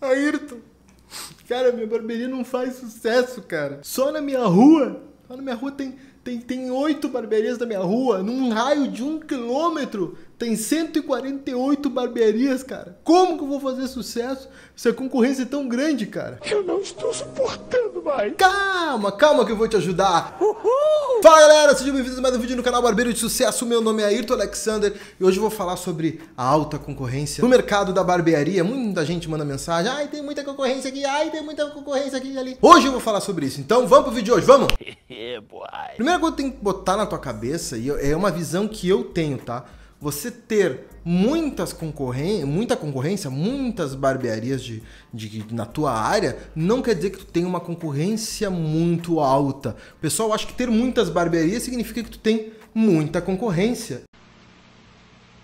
Ayrton, cara, minha barbearia não faz sucesso, cara. Só na minha rua, só na minha rua tem tem, tem barbearias na minha rua, num raio de um quilômetro, tem 148 barbearias, cara. Como que eu vou fazer sucesso se a concorrência é tão grande, cara? Eu não estou suportando mais. Calma, calma que eu vou te ajudar. Uhul! Fala galera, sejam bem-vindos a mais um vídeo no canal Barbeiro de Sucesso. Meu nome é Ayrton Alexander e hoje eu vou falar sobre a alta concorrência no mercado da barbearia. Muita gente manda mensagem: ai, tem muita concorrência aqui, ai, tem muita concorrência aqui e ali. Hoje eu vou falar sobre isso, então vamos pro vídeo de hoje, vamos! É, Primeira coisa que tem que botar na tua cabeça, e é uma visão que eu tenho, tá? você ter muitas concorrência, muita concorrência, muitas barbearias de, de, na tua área, não quer dizer que tu tenha uma concorrência muito alta. O pessoal acha que ter muitas barbearias significa que tu tem muita concorrência.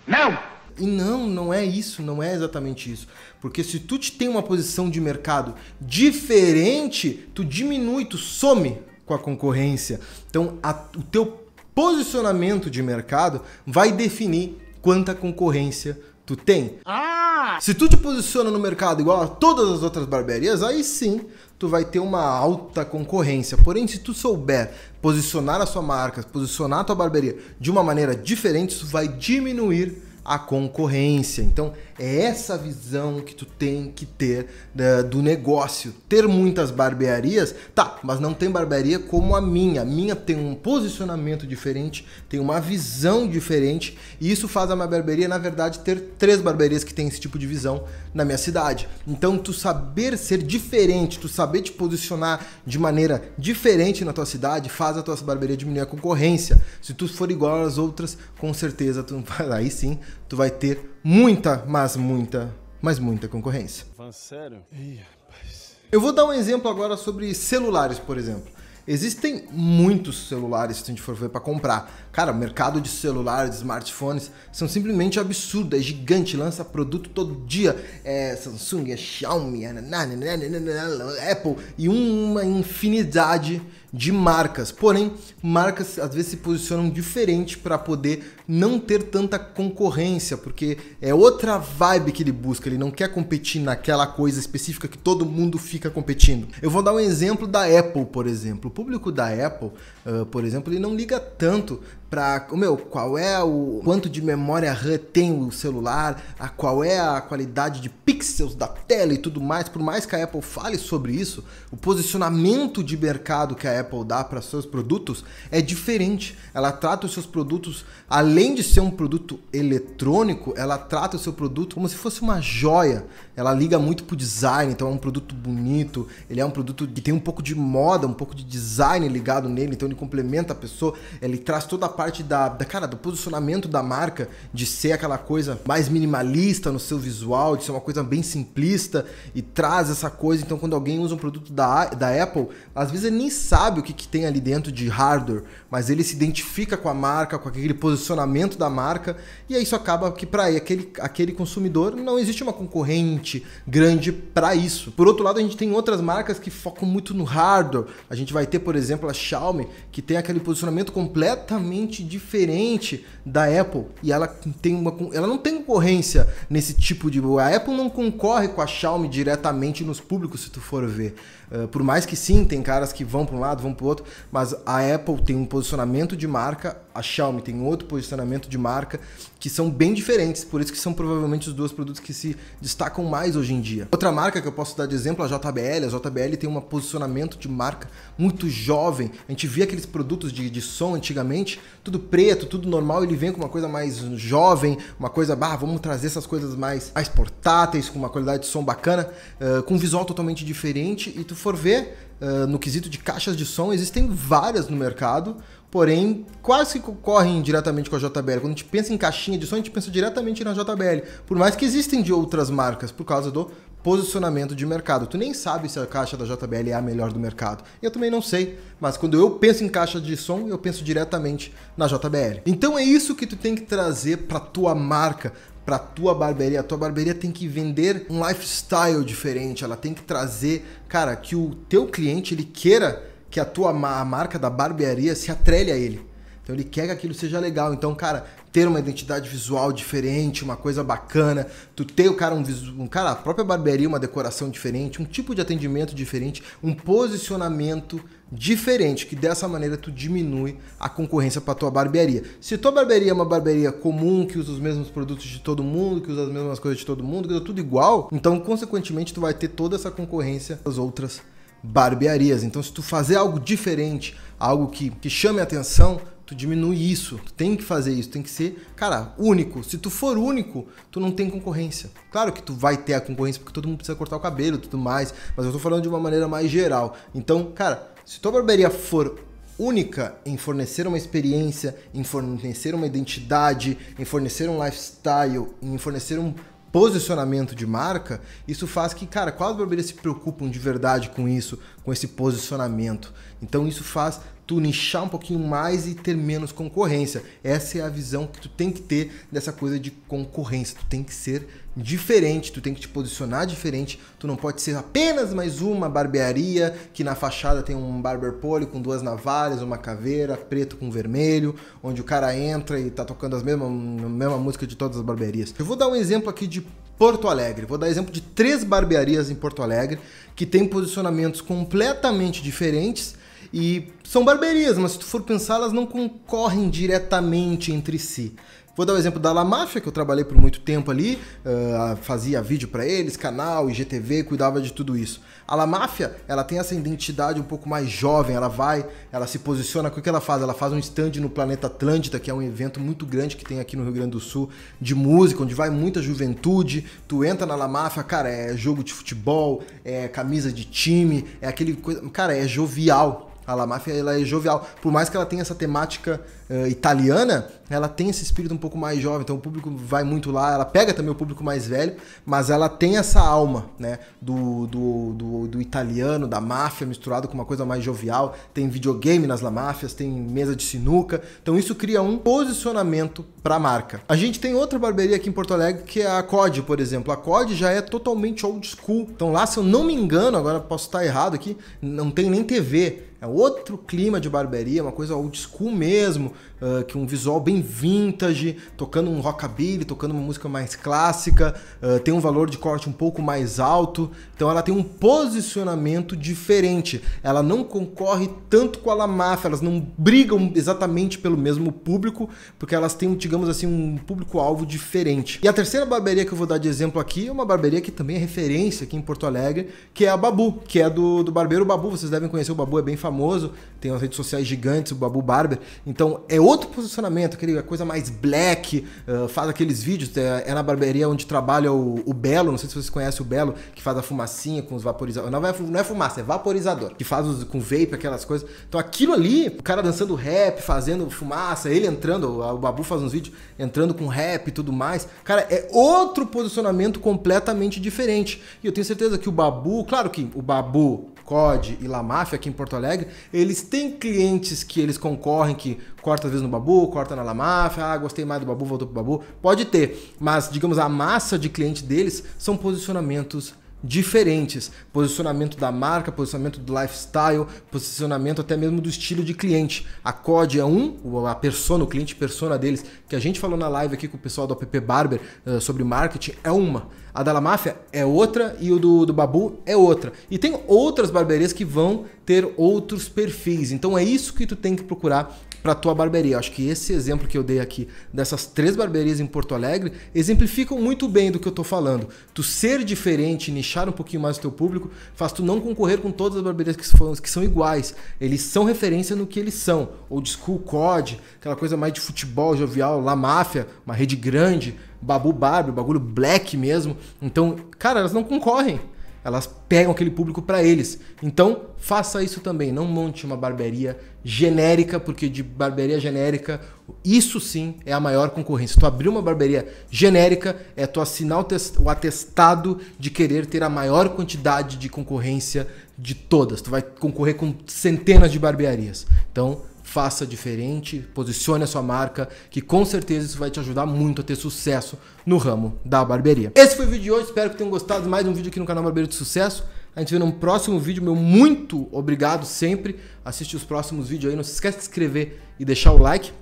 Não! E não, não é isso, não é exatamente isso. Porque se tu te tem uma posição de mercado diferente, tu diminui, tu some com a concorrência. Então, a, o teu posicionamento de mercado vai definir quanta concorrência tu tem. Ah! Se tu te posiciona no mercado igual a todas as outras barbearias, aí sim tu vai ter uma alta concorrência. Porém, se tu souber posicionar a sua marca, posicionar a tua barbearia de uma maneira diferente, isso vai diminuir a concorrência. Então, é essa visão que tu tem que ter da, né, do negócio. Ter muitas barbearias, tá, mas não tem barbearia como a minha. A minha tem um posicionamento diferente, tem uma visão diferente, e isso faz a minha barbearia, na verdade, ter três barbearias que tem esse tipo de visão na minha cidade. Então, tu saber ser diferente, tu saber te posicionar de maneira diferente na tua cidade, faz a tua barbearia diminuir a concorrência. Se tu for igual às outras, com certeza tu aí sim tu vai ter muita, mas muita, mas muita concorrência. Sério? Ih, rapaz. Eu vou dar um exemplo agora sobre celulares, por exemplo. Existem muitos celulares, se a gente for ver para comprar. Cara, o mercado de celulares, de smartphones, são simplesmente absurdos é gigante, lança produto todo dia. É Samsung, é Xiaomi, é Apple e uma infinidade de marcas. Porém, marcas às vezes se posicionam diferente para poder não ter tanta concorrência, porque é outra vibe que ele busca, ele não quer competir naquela coisa específica que todo mundo fica competindo. Eu vou dar um exemplo da Apple, por exemplo. O público da Apple, uh, por exemplo, ele não liga tanto para o meu qual é o quanto de memória RAM tem o celular, a qual é a qualidade de pixels da tela e tudo mais. Por mais que a Apple fale sobre isso, o posicionamento de mercado que a Apple dá para seus produtos é diferente. Ela trata os seus produtos, além de ser um produto eletrônico, ela trata o seu produto como se fosse uma joia. Ela liga muito pro design, então é um produto bonito, ele é um produto que tem um pouco de moda, um pouco de design ligado nele, então ele complementa a pessoa, ele traz toda a parte da, da, cara, do posicionamento da marca, de ser aquela coisa mais minimalista no seu visual, de ser uma coisa bem simplista e traz essa coisa. Então, quando alguém usa um produto da, da Apple, às vezes ele nem sabe o que, que tem ali dentro de hardware, mas ele se identifica com a marca, com aquele posicionamento da marca, e aí isso acaba que para aquele, aquele consumidor não existe uma concorrente grande para isso. Por outro lado, a gente tem outras marcas que focam muito no hardware. A gente vai ter, por exemplo, a Xiaomi, que tem aquele posicionamento completamente totalmente diferente da Apple e ela tem uma ela não tem concorrência nesse tipo de a Apple não concorre com a Xiaomi diretamente nos públicos se tu for ver uh, por mais que sim tem caras que vão para um lado vão para o outro mas a Apple tem um posicionamento de marca a Xiaomi tem outro posicionamento de marca que são bem diferentes por isso que são provavelmente os dois produtos que se destacam mais hoje em dia outra marca que eu posso dar de exemplo é a JBL a JBL tem um posicionamento de marca muito jovem a gente via aqueles produtos de, de som antigamente tudo preto, tudo normal, ele vem com uma coisa mais jovem, uma coisa, bah, vamos trazer essas coisas mais, mais portáteis, com uma qualidade de som bacana, uh, com um visual totalmente diferente. E tu for ver, uh, no quesito de caixas de som, existem várias no mercado, porém quase que concorrem diretamente com a JBL. Quando a gente pensa em caixinha de som, a gente pensa diretamente na JBL, por mais que existem de outras marcas, por causa do posicionamento de mercado. Tu nem sabe se a caixa da JBL é a melhor do mercado. Eu também não sei, mas quando eu penso em caixa de som, eu penso diretamente na JBL. Então é isso que tu tem que trazer para tua marca, para tua barbearia. A tua barbearia tem que vender um lifestyle diferente, ela tem que trazer, cara, que o teu cliente ele queira que a tua a marca da barbearia se atrelhe a ele. Então ele quer que aquilo seja legal. Então, cara, ter uma identidade visual diferente, uma coisa bacana, tu ter o cara um, um cara, a própria barbearia, uma decoração diferente, um tipo de atendimento diferente, um posicionamento diferente, que dessa maneira tu diminui a concorrência para tua barbearia. Se tua barbearia é uma barbearia comum, que usa os mesmos produtos de todo mundo, que usa as mesmas coisas de todo mundo, que usa tudo igual, então consequentemente tu vai ter toda essa concorrência das outras barbearias. Então, se tu fazer algo diferente, algo que, que chame a atenção, tu diminui isso, tu tem que fazer isso, tem que ser, cara, único. Se tu for único, tu não tem concorrência. Claro que tu vai ter a concorrência porque todo mundo precisa cortar o cabelo, tudo mais, mas eu tô falando de uma maneira mais geral. Então, cara, se tua barbearia for única em fornecer uma experiência, em fornecer uma identidade, em fornecer um lifestyle, em fornecer um posicionamento de marca, isso faz que, cara, quais barbearias se preocupam de verdade com isso, com esse posicionamento? Então isso faz tu nichar um pouquinho mais e ter menos concorrência. Essa é a visão que tu tem que ter dessa coisa de concorrência. Tu tem que ser diferente, tu tem que te posicionar diferente. Tu não pode ser apenas mais uma barbearia que na fachada tem um barber pole com duas navalhas, uma caveira, preto com vermelho, onde o cara entra e tá tocando as mesmas, a mesma música de todas as barbearias. Eu vou dar um exemplo aqui de Porto Alegre. Vou dar exemplo de três barbearias em Porto Alegre que têm posicionamentos completamente diferentes e são barbearias, mas se tu for pensar, elas não concorrem diretamente entre si. Vou dar o exemplo da La Máfia, que eu trabalhei por muito tempo ali, uh, fazia vídeo para eles, canal, IGTV, cuidava de tudo isso. A La Máfia, ela tem essa identidade um pouco mais jovem, ela vai, ela se posiciona, o que ela faz? Ela faz um stand no Planeta Atlântida, que é um evento muito grande que tem aqui no Rio Grande do Sul, de música, onde vai muita juventude, tu entra na La Máfia, cara, é jogo de futebol, é camisa de time, é aquele coisa, cara, é jovial, a La Máfia ela é jovial. Por mais que ela tenha essa temática uh, italiana, ela tem esse espírito um pouco mais jovem. Então o público vai muito lá. Ela pega também o público mais velho, mas ela tem essa alma, né? Do, do, do, do italiano, da máfia, misturado com uma coisa mais jovial. Tem videogame nas La Máfias, tem mesa de sinuca. Então isso cria um posicionamento para a marca. A gente tem outra barbearia aqui em Porto Alegre que é a COD, por exemplo. A COD já é totalmente old school. Então lá, se eu não me engano, agora posso estar errado aqui, não tem nem TV é outro clima de barbearia, uma coisa old school mesmo, uh, que um visual bem vintage, tocando um rockabilly, tocando uma música mais clássica, uh, tem um valor de corte um pouco mais alto, então ela tem um posicionamento diferente. Ela não concorre tanto com a La Mafia, elas não brigam exatamente pelo mesmo público, porque elas têm, digamos assim, um público-alvo diferente. E a terceira barbearia que eu vou dar de exemplo aqui é uma barbearia que também é referência aqui em Porto Alegre, que é a Babu, que é do, do barbeiro Babu, vocês devem conhecer o Babu, é bem famoso famoso, tem as redes sociais gigantes, o Babu Barber. Então é outro posicionamento, aquele, a coisa mais black, uh, faz aqueles vídeos. É, é, na barbearia onde trabalha o, o, Belo, não sei se vocês conhecem o Belo, que faz a fumacinha com os vaporizadores. Não é, não é fumaça, é vaporizador, que faz os, com vape, aquelas coisas. Então aquilo ali, o cara dançando rap, fazendo fumaça, ele entrando, o Babu faz uns vídeos entrando com rap e tudo mais. Cara, é outro posicionamento completamente diferente. E eu tenho certeza que o Babu, claro que o Babu COD e La Máfia aqui em Porto Alegre, eles têm clientes que eles concorrem, que corta às vezes no Babu, corta na La Máfia, ah, gostei mais do Babu, voltou pro Babu. Pode ter, mas digamos a massa de cliente deles são posicionamentos diferentes. Posicionamento da marca, posicionamento do lifestyle, posicionamento até mesmo do estilo de cliente. A COD é um, a persona, o cliente persona deles, que a gente falou na live aqui com o pessoal do app Barber uh, sobre marketing, é uma. A da La Máfia é outra e o do, do Babu é outra. E tem outras barbearias que vão ter outros perfis. Então é isso que tu tem que procurar para tua barbearia. Acho que esse exemplo que eu dei aqui dessas três barbearias em Porto Alegre exemplificam muito bem do que eu estou falando. Tu ser diferente, nichar um pouquinho mais o teu público, faz tu não concorrer com todas as barbearias que são, que são iguais. Eles são referência no que eles são. Old School COD, aquela coisa mais de futebol jovial, La Máfia, uma rede grande, Babu Barbe, bagulho black mesmo. Então, cara, elas não concorrem elas pegam aquele público para eles. Então, faça isso também. Não monte uma barbearia genérica, porque de barbearia genérica, isso sim é a maior concorrência. Tu abrir uma barbearia genérica é tu assinar o atestado de querer ter a maior quantidade de concorrência de todas. Tu vai concorrer com centenas de barbearias. Então, faça diferente, posicione a sua marca, que com certeza isso vai te ajudar muito a ter sucesso no ramo da barbearia. Esse foi o vídeo de hoje, espero que tenham gostado mais um vídeo aqui no canal Barbeiro de Sucesso. A gente vê num próximo vídeo, meu muito obrigado sempre. Assiste os próximos vídeos aí, não se esquece de se inscrever e deixar o like.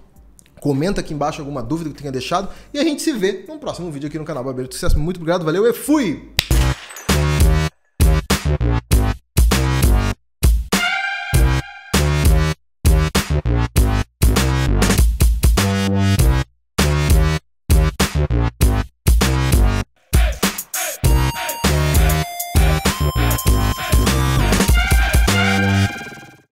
Comenta aqui embaixo alguma dúvida que tenha deixado e a gente se vê num próximo vídeo aqui no canal Barbeiro de Sucesso. Muito obrigado, valeu e fui!